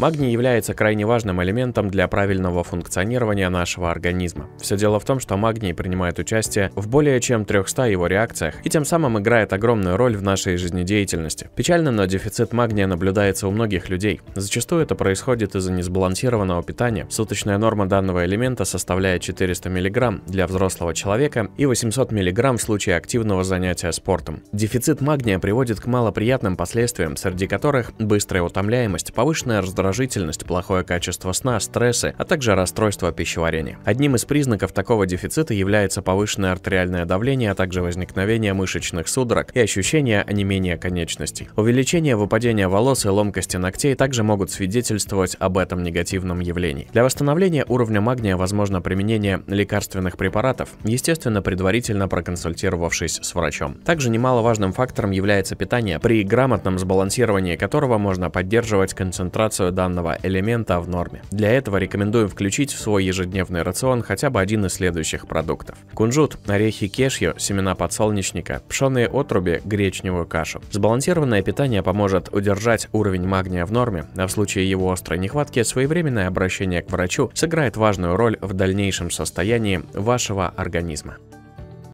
Магний является крайне важным элементом для правильного функционирования нашего организма. Все дело в том, что магний принимает участие в более чем 300 его реакциях и тем самым играет огромную роль в нашей жизнедеятельности. Печально, но дефицит магния наблюдается у многих людей. Зачастую это происходит из-за несбалансированного питания. Суточная норма данного элемента составляет 400 мг для взрослого человека и 800 мг в случае активного занятия спортом. Дефицит магния приводит к малоприятным последствиям, среди которых быстрая утомляемость, повышенная раздражение, раздражительность, плохое качество сна, стрессы, а также расстройство пищеварения. Одним из признаков такого дефицита является повышенное артериальное давление, а также возникновение мышечных судорог и ощущение онемения конечностей. Увеличение выпадения волос и ломкости ногтей также могут свидетельствовать об этом негативном явлении. Для восстановления уровня магния возможно применение лекарственных препаратов, естественно, предварительно проконсультировавшись с врачом. Также немаловажным фактором является питание, при грамотном сбалансировании которого можно поддерживать концентрацию данного элемента в норме. Для этого рекомендуем включить в свой ежедневный рацион хотя бы один из следующих продуктов. Кунжут, орехи кешью, семена подсолнечника, пшеные отруби, гречневую кашу. Сбалансированное питание поможет удержать уровень магния в норме, а в случае его острой нехватки своевременное обращение к врачу сыграет важную роль в дальнейшем состоянии вашего организма.